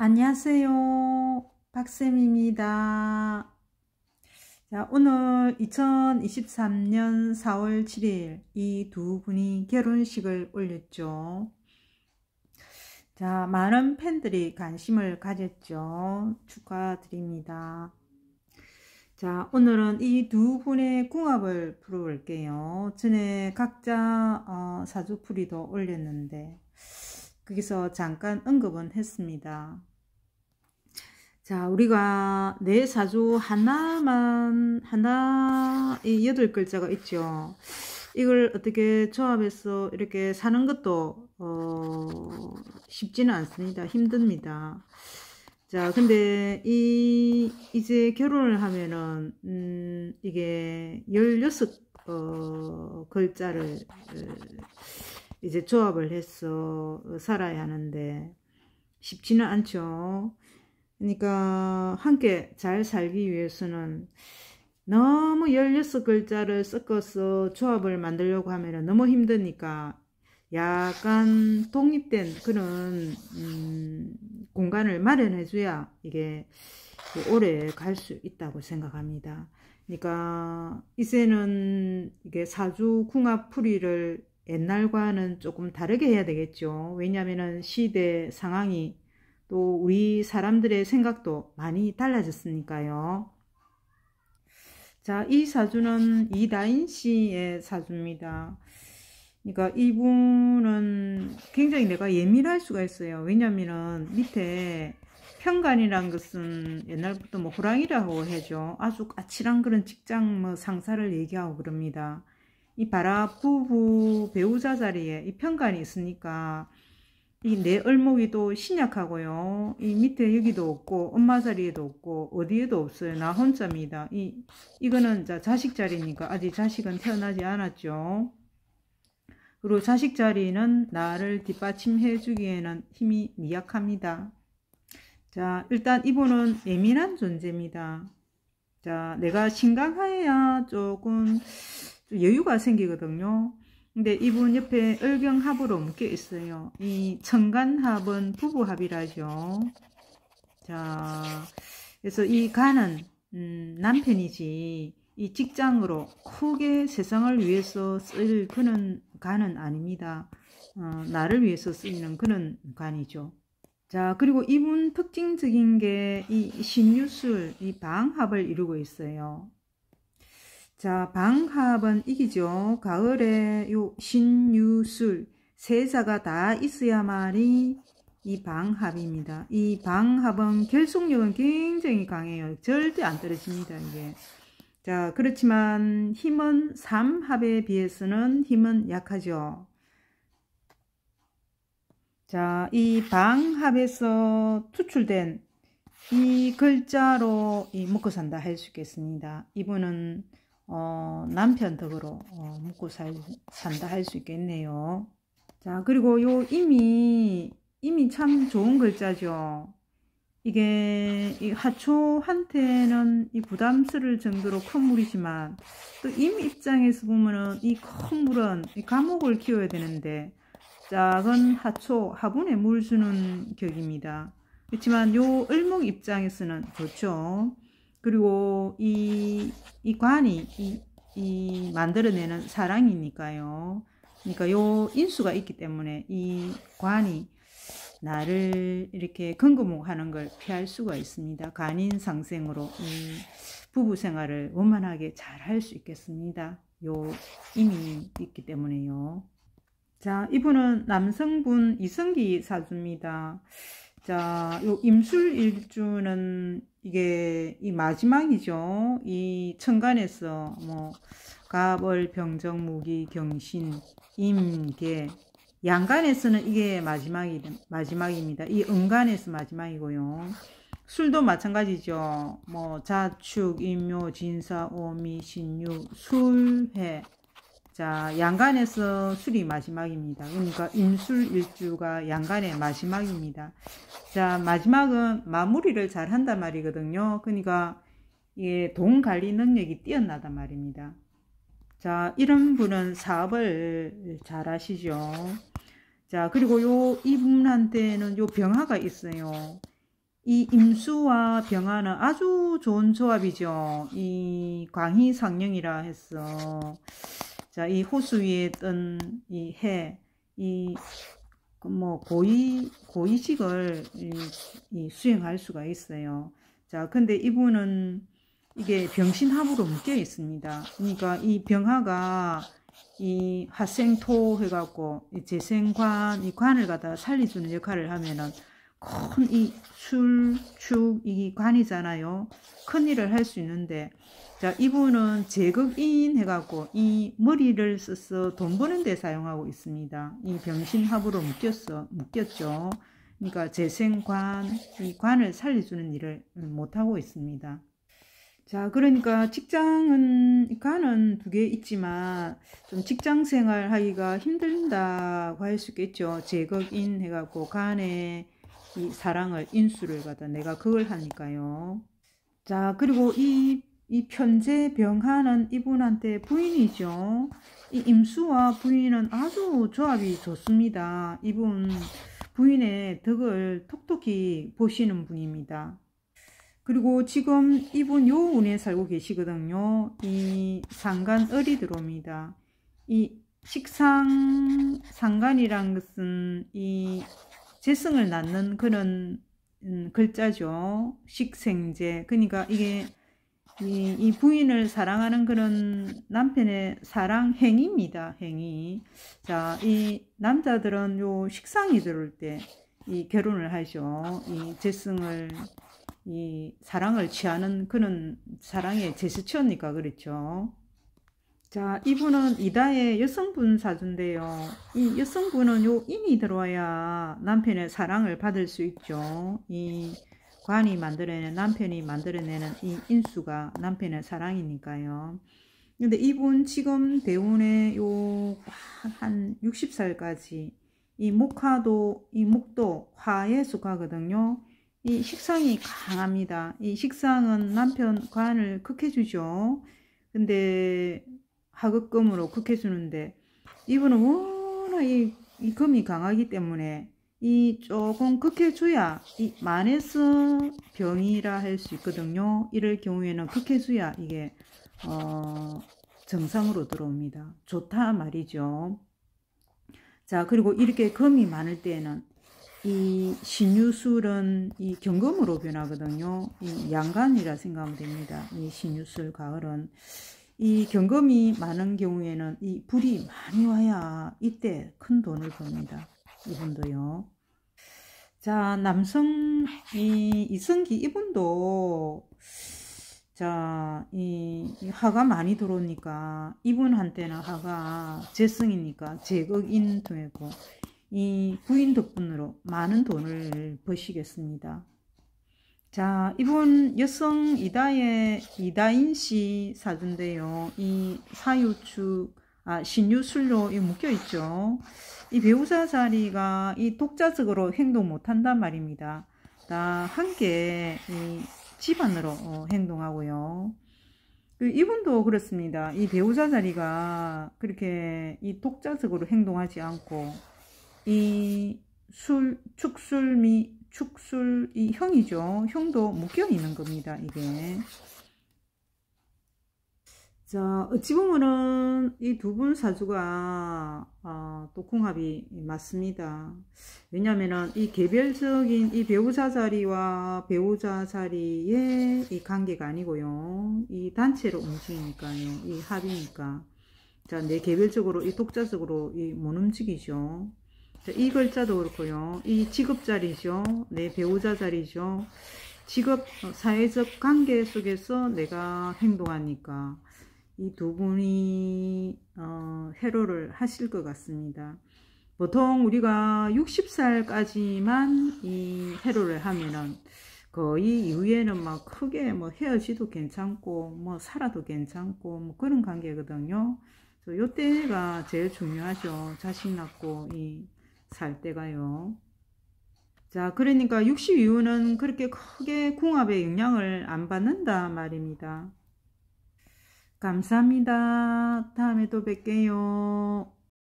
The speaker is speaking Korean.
안녕하세요. 박쌤입니다. 자, 오늘 2023년 4월 7일 이 두 분이 결혼식을 올렸죠. 자, 많은 팬들이 관심을 가졌죠. 축하드립니다. 자, 오늘은 이 두 분의 궁합을 풀어볼게요. 전에 각자 어, 사주풀이도 올렸는데 거기서 잠깐 언급은 했습니다. 자, 우리가 내 네 사주 하나만, 하나, 이 여덟 글자가 있죠. 이걸 어떻게 조합해서 이렇게 사는 것도, 어, 쉽지는 않습니다. 힘듭니다. 자, 근데 이, 이제 결혼을 하면은, 음, 이게 16, 어, 글자를 이제 조합을 해서 살아야 하는데, 쉽지는 않죠. 그러니까 함께 잘 살기 위해서는 너무 16글자를 섞어서 조합을 만들려고 하면 너무 힘드니까 약간 독립된 그런 음, 공간을 마련해줘야 이게 오래 갈 수 있다고 생각합니다. 그러니까 이제는 이게 사주 궁합풀이를 옛날과는 조금 다르게 해야 되겠죠. 왜냐하면 시대 상황이 또 우리 사람들의 생각도 많이 달라졌으니까요. 자, 이 사주는 이다인 씨의 사주입니다. 그러니까 이분은 굉장히 내가 예민할 수가 있어요. 왜냐면은 밑에 평간이란 것은 옛날부터 뭐 호랑이라고 해죠. 아주 아찔한 그런 직장 뭐 상사를 얘기하고 그럽니다. 이 바라 부부 배우자 자리에 이 평간이 있으니까 이내 얼목이도 신약하고요. 이 밑에 여기도 없고 엄마 자리에도 없고 어디에도 없어요. 나 혼자입니다. 이 이거는 자 자식 자리니까 아직 자식은 태어나지 않았죠. 그리고 자식 자리는 나를 뒷받침해 주기에는 힘이 미약합니다. 자, 일단 이분은 예민한 존재입니다. 자, 내가 심각해야 조금 여유가 생기거든요. 근데 이분 옆에 을경합으로 묶여 있어요. 이 천간합은 부부합이라죠. 자, 그래서 이 간은 음, 남편이지 이 직장으로 크게 세상을 위해서 쓸 그런 간은 아닙니다. 어, 나를 위해서 쓰이는 그런 간이죠. 자, 그리고 이분 특징적인 게 이 신유술, 이 방합을 이루고 있어요. 자, 방합은 이기죠. 가을에 요 신유술 세자가 다 있어야만이 이 방합입니다. 이 방합은 결속력은 굉장히 강해요. 절대 안 떨어집니다. 이게. 자, 그렇지만 힘은 삼합에 비해서는 힘은 약하죠. 자, 이 방합에서 투출된 이 글자로 이 먹고 산다 할 수 있겠습니다. 이분은 어, 남편 덕으로 어, 묵고 살, 산다 할 수 있겠네요. 자 그리고 요 이미 이미 참 좋은 글자죠. 이게 이 하초한테는 이 부담스러울 정도로 큰 물이지만 또 임 입장에서 보면은 이 큰 물은 이 감옥을 키워야 되는데 작은 하초 화분에 물 주는 격입니다. 그렇지만 요 을목 입장에서는 좋죠. 그리고 이, 이 관이 이, 이 만들어내는 사랑이니까요. 그러니까 요 인수가 있기 때문에 이 관이 나를 이렇게 근거목하는 걸 피할 수가 있습니다. 간인상생으로 부부 생활을 원만하게 잘 할 수 있겠습니다. 요 임이 있기 때문에요. 자, 이분은 남성분 이성기 사주입니다. 자, 요 임술일주는 이게 이 마지막이죠. 이 천간에서 뭐 갑을 병정 무기 경신 임계 양간에서는 이게 마지막이 마지막입니다. 이 음간에서 마지막이고요. 술도 마찬가지죠. 뭐 자축 임묘 진사 오미 신유 술회 자, 양간에서 술이 마지막입니다. 그러니까 인술일주가 양간의 마지막입니다. 자, 마지막은 마무리를 잘 한단 말이거든요. 그러니까 이게 돈 관리 능력이 뛰어나단 말입니다. 자, 이런 분은 사업을 잘 하시죠. 자, 그리고 요, 이분한테는 요 병화가 있어요. 이 임수와 병화는 아주 좋은 조합이죠. 이 광희 상령이라 했어. 자, 이 호수 위에 뜬이 해, 이, 그 뭐, 고의, 고의식을 이, 이 수행할 수가 있어요. 자, 근데 이분은 이게 병신합으로 묶여 있습니다. 그러니까 이 병화가 이 화생토 해갖고 이 재생관, 이 관을 갖다 살려주는 역할을 하면은 큰이 술, 축, 이 관이잖아요. 큰 일을 할 수 있는데, 자, 이분은 제극인 해갖고 이 머리를 써서 돈 버는 데 사용하고 있습니다. 이 병신합으로 묶였어, 묶였죠. 그러니까 재생관, 이 관을 살려주는 일을 못하고 있습니다. 자, 그러니까 직장은, 관은 두 개 있지만 좀 직장 생활 하기가 힘들다고 할 수 있겠죠. 제극인 해갖고 관에 이 사랑을 인수를 받아 내가 그걸 하니까요. 자 그리고 이, 이 편제 병하는 이분한테 부인이죠. 이 임수와 부인은 아주 조합이 좋습니다. 이분 부인의 덕을 톡톡히 보시는 분입니다. 그리고 지금 이분 요 운에 살고 계시거든요. 이 상간 을이 들어옵니다. 이 식상 상간이란 것은 이 재성을 낳는 그런 음, 글자죠. 식생제. 그러니까 이게 이, 이, 부인을 사랑하는 그런 남편의 사랑 행위입니다. 행위. 자, 이 남자들은 요 식상이 들을 때이 결혼을 하죠. 이 재승을 이 사랑을 취하는 그런 사랑의 제스처니까 그렇죠. 자, 이분은 이다의 여성분 사주인데요. 이 여성분은 요 인이 들어와야 남편의 사랑을 받을 수 있죠. 이 관이 만들어내는 남편이 만들어내는 이 인수가 남편의 사랑이니까요. 근데 이분 지금 대운에 요한 60살까지 이 목화도 이 목도 화에속하거든요이 식상이 강합니다. 이 식상은 남편 관을 극해 주죠. 근데 하급금으로 극해 주는데 이분은 워낙 이, 이 금이 강하기 때문에 이 조금 극해 줘야 이 만에서 병이라 할 수 있거든요. 이럴 경우에는 극해 줘야 이게 어 정상으로 들어옵니다. 좋다 말이죠. 자 그리고 이렇게 금이 많을 때에는 이 신유술은 이 경금으로 변하거든요. 이 양간이라 생각하면 됩니다. 이 신유술 가을은 이 경금이 많은 경우에는 이 불이 많이 와야 이때 큰 돈을 법니다. 이분도요. 자, 남성, 이, 이성기 이분도, 자, 이, 화가 많이 들어오니까, 이분한테는 화가 재성이니까 재극인 되고, 이 부인 덕분으로 많은 돈을 버시겠습니다. 자, 이분 여성 이다의 이다인 씨 사주인데요. 이 사유축, 아, 신유술로 묶여있죠. 이 배우자 자리가 이 독자적으로 행동 못한단 말입니다. 다 함께 이 집안으로 어, 행동하고요. 그 이분도 그렇습니다. 이 배우자 자리가 그렇게 이 독자적으로 행동하지 않고 이 술, 축술미 축술 이 형이죠. 형도 묶여 있는 겁니다. 이게. 자, 어찌 보면은 이 두 분 사주가 어, 아, 또 궁합이 맞습니다. 왜냐면은 이 개별적인 이 배우자 자리와 배우자 자리의 이 관계가 아니고요. 이 단체로 움직이니까요. 이 합이니까. 자, 내 개별적으로 이 독자적으로 이 못 움직이죠. 이 글자도 그렇고요. 이 직업 자리죠. 내 배우자 자리죠. 직업 사회적 관계 속에서 내가 행동하니까 이 두 분이 어, 해로를 하실 것 같습니다. 보통 우리가 60살까지만 이 해로를 하면은 거의 이후에는 막 크게 뭐 헤어지도 괜찮고 뭐 살아도 괜찮고 뭐 그런 관계거든요. 요때가 제일 중요하죠. 자식 낳고 이살 때가요. 자, 그러니까 60유는 그렇게 크게 궁합의 영향을 안 받는다 말입니다. 감사합니다. 다음에 또 뵐게요.